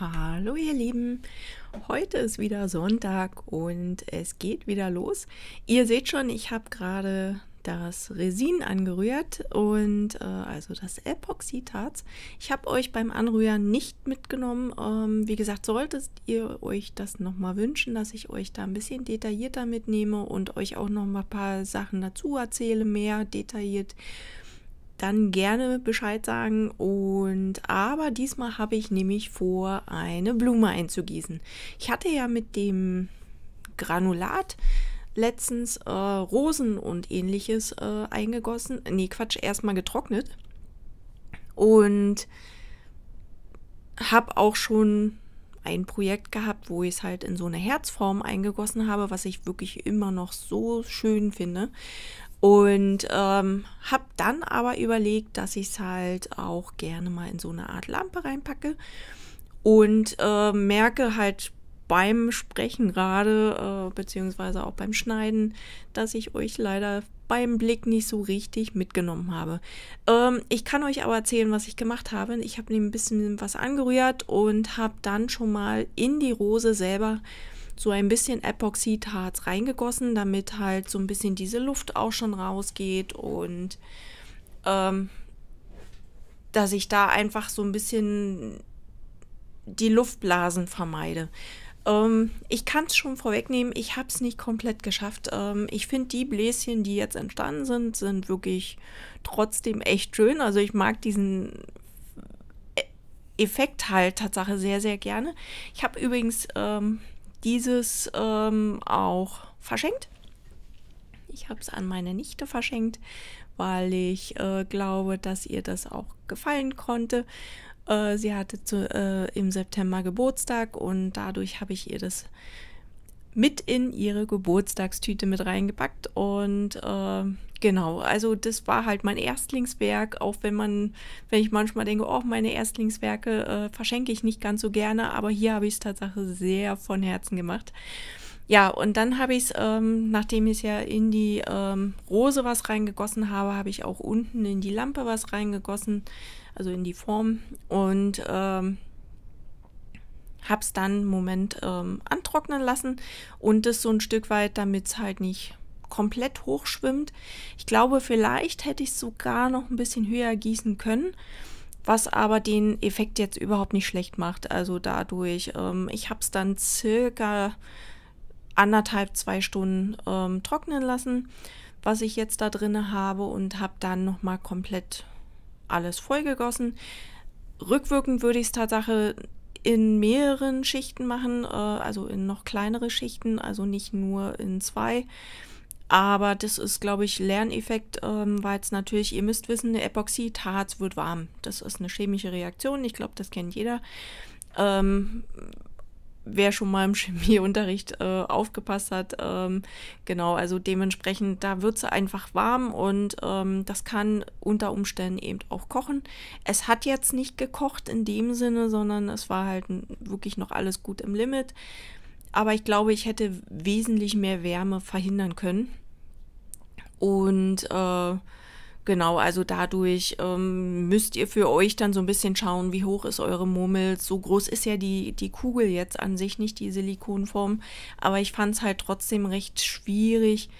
Hallo ihr Lieben, heute ist wieder Sonntag und es geht wieder los. Ihr seht schon, ich habe gerade das Resin angerührt und äh, also das Epoxidharz. Ich habe euch beim Anrühren nicht mitgenommen. Ähm, wie gesagt, solltet ihr euch das nochmal wünschen, dass ich euch da ein bisschen detaillierter mitnehme und euch auch nochmal ein paar Sachen dazu erzähle, mehr detailliert dann gerne Bescheid sagen. Und aber diesmal habe ich nämlich vor, eine Blume einzugießen. Ich hatte ja mit dem Granulat letztens äh, Rosen und ähnliches äh, eingegossen. Nee, Quatsch, erstmal getrocknet. Und habe auch schon ein Projekt gehabt, wo ich es halt in so eine Herzform eingegossen habe, was ich wirklich immer noch so schön finde. Und ähm, habe dann aber überlegt, dass ich es halt auch gerne mal in so eine Art Lampe reinpacke und äh, merke halt beim Sprechen gerade, äh, beziehungsweise auch beim Schneiden, dass ich euch leider beim Blick nicht so richtig mitgenommen habe. Ähm, ich kann euch aber erzählen, was ich gemacht habe. Ich habe ein bisschen was angerührt und habe dann schon mal in die Rose selber äh, so ein bisschen Epoxidharz reingegossen, damit halt so ein bisschen diese Luft auch schon rausgeht und ähm, dass ich da einfach so ein bisschen die Luftblasen vermeide. Ähm, ich kann es schon vorwegnehmen, ich habe es nicht komplett geschafft. Ähm, ich finde die Bläschen, die jetzt entstanden sind, sind wirklich trotzdem echt schön. Also ich mag diesen Effekt halt Tatsache sehr, sehr gerne. Ich habe übrigens ähm, dieses ähm, auch verschenkt. Ich habe es an meine Nichte verschenkt, weil ich äh, glaube, dass ihr das auch gefallen konnte. Äh, sie hatte zu, äh, im September Geburtstag und dadurch habe ich ihr das mit in ihre Geburtstagstüte mit reingepackt. Und äh, genau, also das war halt mein Erstlingswerk, auch wenn man, wenn ich manchmal denke, oh, meine Erstlingswerke äh, verschenke ich nicht ganz so gerne, aber hier habe ich es tatsächlich sehr von Herzen gemacht. Ja, und dann habe ich es, ähm, nachdem ich es ja in die ähm, Rose was reingegossen habe, habe ich auch unten in die Lampe was reingegossen, also in die Form. Und ähm, habe es dann einen Moment ähm, antrocknen lassen und es so ein Stück weit, damit es halt nicht komplett hochschwimmt. Ich glaube, vielleicht hätte ich es sogar noch ein bisschen höher gießen können, was aber den Effekt jetzt überhaupt nicht schlecht macht. Also dadurch, ähm, ich habe es dann circa anderthalb, zwei Stunden ähm, trocknen lassen, was ich jetzt da drinne habe und habe dann nochmal komplett alles vollgegossen. Rückwirkend würde ich es Tatsache in mehreren Schichten machen, äh, also in noch kleinere Schichten, also nicht nur in zwei. Aber das ist, glaube ich, Lerneffekt, ähm, weil es natürlich, ihr müsst wissen, eine Epoxidharz wird warm. Das ist eine chemische Reaktion. Ich glaube, das kennt jeder. Ähm, wer schon mal im Chemieunterricht äh, aufgepasst hat, ähm, genau, also dementsprechend, da wird es einfach warm und ähm, das kann unter Umständen eben auch kochen. Es hat jetzt nicht gekocht in dem Sinne, sondern es war halt wirklich noch alles gut im Limit. Aber ich glaube, ich hätte wesentlich mehr Wärme verhindern können. Und äh, Genau, also dadurch ähm, müsst ihr für euch dann so ein bisschen schauen, wie hoch ist eure Murmel. So groß ist ja die, die Kugel jetzt an sich, nicht die Silikonform. Aber ich fand es halt trotzdem recht schwierig,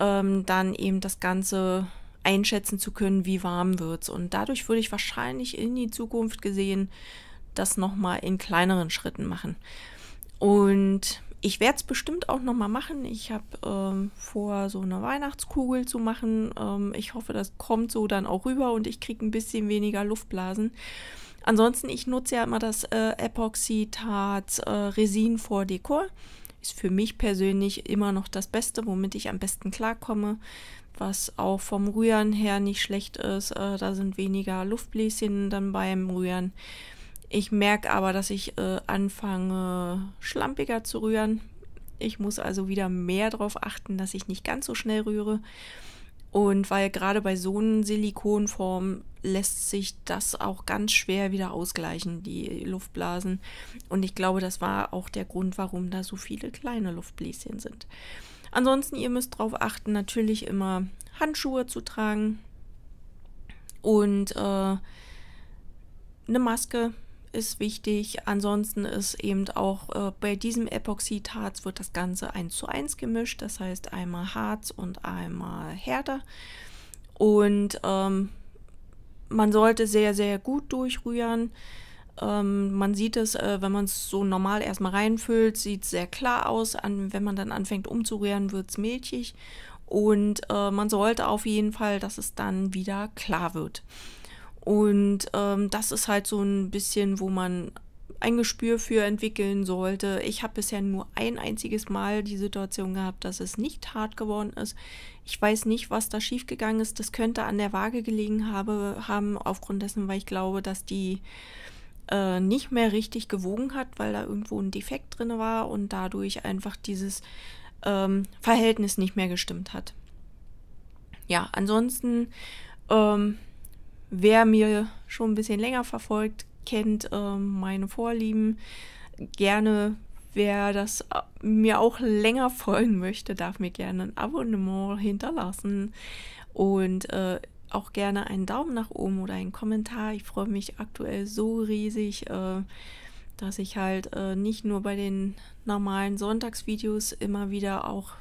ähm, dann eben das Ganze einschätzen zu können, wie warm wird's. Und dadurch würde ich wahrscheinlich in die Zukunft gesehen das nochmal in kleineren Schritten machen. Und ich werde es bestimmt auch nochmal machen. Ich habe ähm, vor, so eine Weihnachtskugel zu machen. Ähm, ich hoffe, das kommt so dann auch rüber und ich kriege ein bisschen weniger Luftblasen. Ansonsten, ich nutze ja immer das äh, Epoxidharz äh, Resin vor Dekor. Ist für mich persönlich immer noch das Beste, womit ich am besten klarkomme. Was auch vom Rühren her nicht schlecht ist. Äh, da sind weniger Luftbläschen dann beim Rühren. Ich merke aber, dass ich äh, anfange, schlampiger zu rühren. Ich muss also wieder mehr darauf achten, dass ich nicht ganz so schnell rühre. Und weil gerade bei so einer Silikonform lässt sich das auch ganz schwer wieder ausgleichen, die Luftblasen. Und ich glaube, das war auch der Grund, warum da so viele kleine Luftbläschen sind. Ansonsten, ihr müsst darauf achten, natürlich immer Handschuhe zu tragen und äh, eine Maske, ist wichtig. Ansonsten ist eben auch äh, bei diesem Epoxidharz wird das Ganze 1 zu 1 gemischt. Das heißt einmal Harz und einmal Härte. Und ähm, man sollte sehr, sehr gut durchrühren. Ähm, man sieht es, äh, wenn man es so normal erstmal reinfüllt, sieht es sehr klar aus. An, wenn man dann anfängt umzurühren, wird es milchig. Und äh, man sollte auf jeden Fall, dass es dann wieder klar wird. Und ähm, das ist halt so ein bisschen, wo man ein Gespür für entwickeln sollte. Ich habe bisher nur ein einziges Mal die Situation gehabt, dass es nicht hart geworden ist. Ich weiß nicht, was da schiefgegangen ist. Das könnte an der Waage gelegen habe, haben, aufgrund dessen, weil ich glaube, dass die äh, nicht mehr richtig gewogen hat, weil da irgendwo ein Defekt drin war und dadurch einfach dieses ähm, Verhältnis nicht mehr gestimmt hat. Ja, ansonsten ähm, Wer mir schon ein bisschen länger verfolgt, kennt ähm, meine Vorlieben. Gerne, wer das äh, mir auch länger folgen möchte, darf mir gerne ein Abonnement hinterlassen und äh, auch gerne einen Daumen nach oben oder einen Kommentar. Ich freue mich aktuell so riesig. Äh, dass ich halt äh, nicht nur bei den normalen Sonntagsvideos immer wieder auch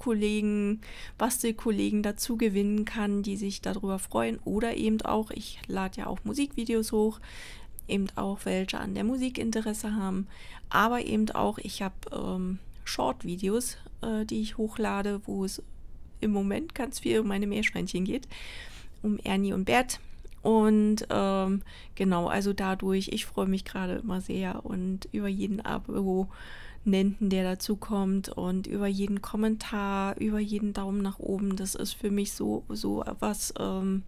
Kollegen, Bastelkollegen dazu gewinnen kann, die sich darüber freuen. Oder eben auch, ich lade ja auch Musikvideos hoch, eben auch welche an der Musik Interesse haben. Aber eben auch, ich habe ähm, Short-Videos, äh, die ich hochlade, wo es im Moment ganz viel um meine Meerschweinchen geht, um Ernie und Bert. Und ähm, genau, also dadurch, ich freue mich gerade immer sehr und über jeden Abo Nenten, der dazu kommt und über jeden Kommentar, über jeden Daumen nach oben. Das ist für mich so, so was, ähm,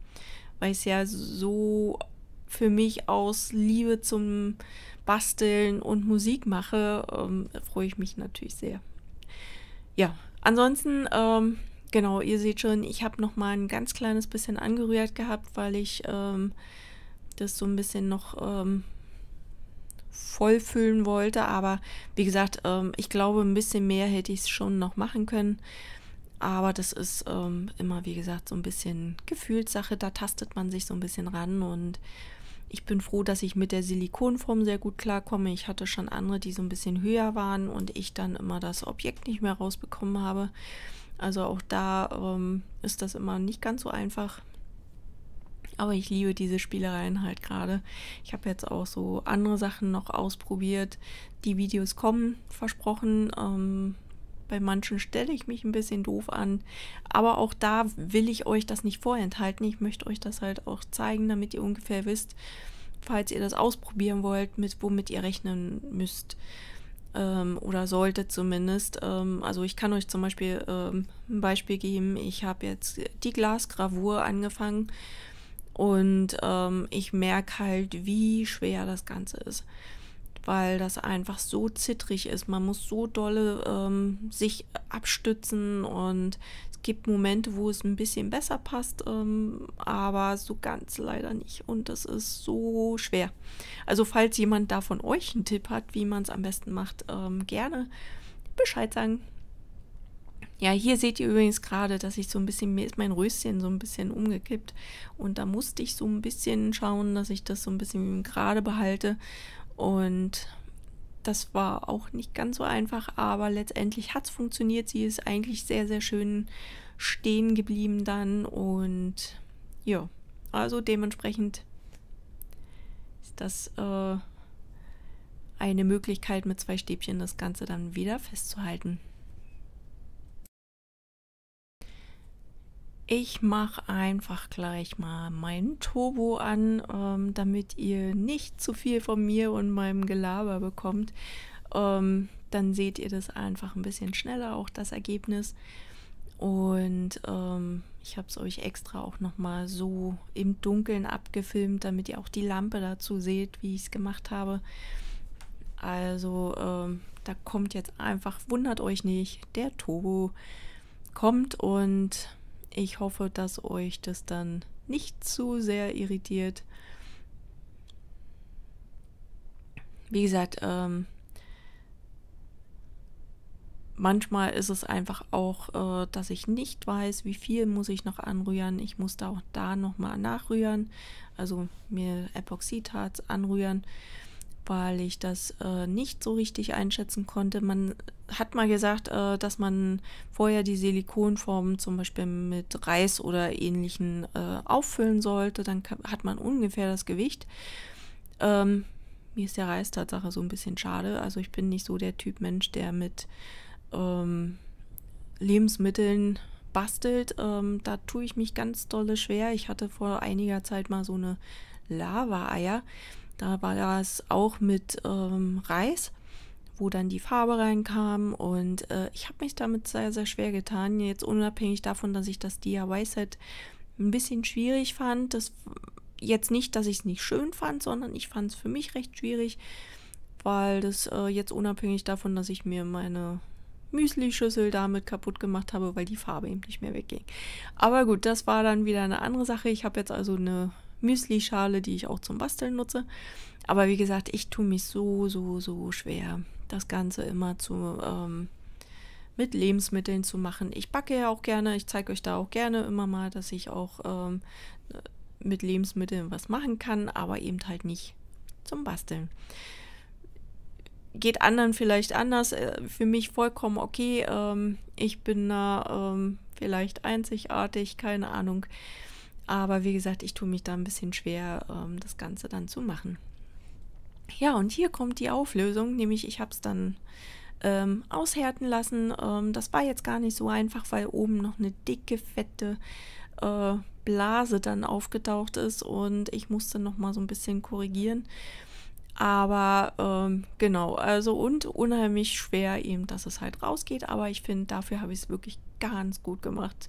weil es ja so für mich aus Liebe zum Basteln und Musik mache, ähm, freue ich mich natürlich sehr. Ja, ansonsten, ähm, genau, ihr seht schon, ich habe noch mal ein ganz kleines bisschen angerührt gehabt, weil ich ähm, das so ein bisschen noch Ähm, vollfüllen wollte. Aber wie gesagt, ähm, ich glaube, ein bisschen mehr hätte ich es schon noch machen können. Aber das ist ähm, immer, wie gesagt, so ein bisschen Gefühlssache. Da tastet man sich so ein bisschen ran. Und ich bin froh, dass ich mit der Silikonform sehr gut klarkomme. Ich hatte schon andere, die so ein bisschen höher waren und ich dann immer das Objekt nicht mehr rausbekommen habe. Also auch da ähm, ist das immer nicht ganz so einfach aber ich liebe diese Spielereien halt gerade. Ich habe jetzt auch so andere Sachen noch ausprobiert. Die Videos kommen, versprochen. Ähm, bei manchen stelle ich mich ein bisschen doof an. Aber auch da will ich euch das nicht vorenthalten. Ich möchte euch das halt auch zeigen, damit ihr ungefähr wisst, falls ihr das ausprobieren wollt, mit womit ihr rechnen müsst. Ähm, oder sollte zumindest. Ähm, also ich kann euch zum Beispiel ähm, ein Beispiel geben. Ich habe jetzt die Glasgravur angefangen und ähm, ich merke halt, wie schwer das Ganze ist, weil das einfach so zittrig ist. Man muss so dolle ähm, sich abstützen und es gibt Momente, wo es ein bisschen besser passt, ähm, aber so ganz leider nicht. Und das ist so schwer. Also falls jemand da von euch einen Tipp hat, wie man es am besten macht, ähm, gerne Bescheid sagen. Ja, hier seht ihr übrigens gerade, dass ich so ein bisschen, mir ist mein Röschen so ein bisschen umgekippt und da musste ich so ein bisschen schauen, dass ich das so ein bisschen gerade behalte und das war auch nicht ganz so einfach, aber letztendlich hat es funktioniert. Sie ist eigentlich sehr, sehr schön stehen geblieben dann und ja, also dementsprechend ist das äh, eine Möglichkeit mit zwei Stäbchen das Ganze dann wieder festzuhalten. Ich mache einfach gleich mal meinen Turbo an, ähm, damit ihr nicht zu viel von mir und meinem Gelaber bekommt. Ähm, dann seht ihr das einfach ein bisschen schneller, auch das Ergebnis. Und ähm, ich habe es euch extra auch nochmal so im Dunkeln abgefilmt, damit ihr auch die Lampe dazu seht, wie ich es gemacht habe. Also ähm, da kommt jetzt einfach, wundert euch nicht, der Turbo kommt und ich hoffe, dass euch das dann nicht zu sehr irritiert. Wie gesagt, ähm, manchmal ist es einfach auch, äh, dass ich nicht weiß, wie viel muss ich noch anrühren. Ich muss da auch da nochmal nachrühren. Also mir Epoxidharz anrühren weil ich das äh, nicht so richtig einschätzen konnte. Man hat mal gesagt, äh, dass man vorher die Silikonformen zum Beispiel mit Reis oder ähnlichen äh, auffüllen sollte. Dann hat man ungefähr das Gewicht. Ähm, mir ist der Reis Tatsache so ein bisschen schade. Also ich bin nicht so der Typ Mensch, der mit ähm, Lebensmitteln bastelt. Ähm, da tue ich mich ganz dolle schwer. Ich hatte vor einiger Zeit mal so eine Lava-Eier. Da war das auch mit ähm, Reis, wo dann die Farbe reinkam. Und äh, ich habe mich damit sehr, sehr schwer getan. Jetzt unabhängig davon, dass ich das DIY-Set ein bisschen schwierig fand. Das jetzt nicht, dass ich es nicht schön fand, sondern ich fand es für mich recht schwierig, weil das äh, jetzt unabhängig davon, dass ich mir meine Müsli-Schüssel damit kaputt gemacht habe, weil die Farbe eben nicht mehr wegging. Aber gut, das war dann wieder eine andere Sache. Ich habe jetzt also eine Müsli-Schale, die ich auch zum Basteln nutze. Aber wie gesagt, ich tue mich so, so, so schwer, das Ganze immer zu ähm, mit Lebensmitteln zu machen. Ich backe ja auch gerne, ich zeige euch da auch gerne immer mal, dass ich auch ähm, mit Lebensmitteln was machen kann, aber eben halt nicht zum Basteln. Geht anderen vielleicht anders, äh, für mich vollkommen okay. Ähm, ich bin da ähm, vielleicht einzigartig, keine Ahnung. Aber wie gesagt, ich tue mich da ein bisschen schwer, ähm, das Ganze dann zu machen. Ja, und hier kommt die Auflösung, nämlich ich habe es dann ähm, aushärten lassen. Ähm, das war jetzt gar nicht so einfach, weil oben noch eine dicke, fette äh, Blase dann aufgetaucht ist und ich musste nochmal so ein bisschen korrigieren. Aber ähm, genau, also und unheimlich schwer eben, dass es halt rausgeht. Aber ich finde, dafür habe ich es wirklich ganz gut gemacht.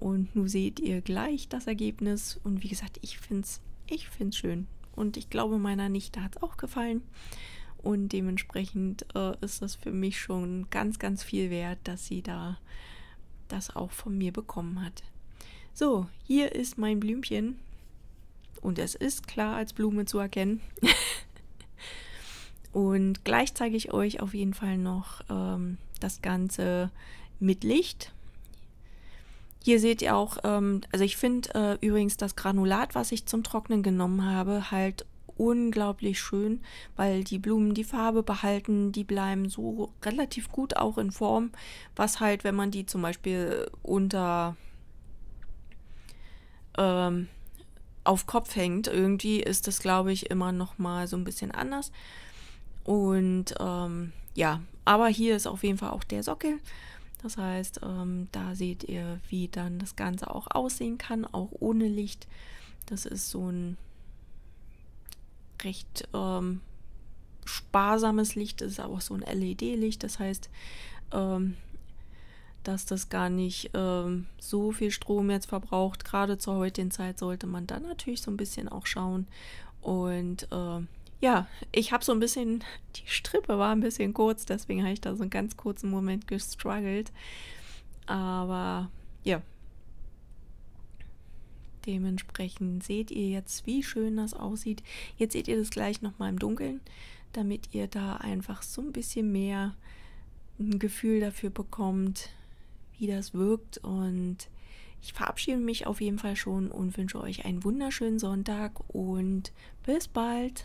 Und nun seht ihr gleich das Ergebnis. Und wie gesagt, ich finde es ich find's schön. Und ich glaube, meiner Nichte hat es auch gefallen. Und dementsprechend äh, ist das für mich schon ganz, ganz viel wert, dass sie da das auch von mir bekommen hat. So, hier ist mein Blümchen. Und es ist klar als Blume zu erkennen. Und gleich zeige ich euch auf jeden Fall noch ähm, das Ganze mit Licht. Hier seht ihr auch, ähm, also ich finde äh, übrigens das Granulat, was ich zum Trocknen genommen habe, halt unglaublich schön, weil die Blumen die Farbe behalten, die bleiben so relativ gut auch in Form, was halt, wenn man die zum Beispiel unter ähm, auf Kopf hängt, irgendwie ist das, glaube ich, immer noch mal so ein bisschen anders. Und ähm, ja, aber hier ist auf jeden Fall auch der Sockel. Das heißt, ähm, da seht ihr, wie dann das Ganze auch aussehen kann, auch ohne Licht. Das ist so ein recht ähm, sparsames Licht, das ist auch so ein LED-Licht. Das heißt, ähm, dass das gar nicht ähm, so viel Strom jetzt verbraucht. Gerade zur heutigen Zeit sollte man dann natürlich so ein bisschen auch schauen. Und äh, ja, ich habe so ein bisschen, die Strippe war ein bisschen kurz, deswegen habe ich da so einen ganz kurzen Moment gestruggelt. Aber ja, dementsprechend seht ihr jetzt, wie schön das aussieht. Jetzt seht ihr das gleich nochmal im Dunkeln, damit ihr da einfach so ein bisschen mehr ein Gefühl dafür bekommt, wie das wirkt. Und ich verabschiede mich auf jeden Fall schon und wünsche euch einen wunderschönen Sonntag und bis bald.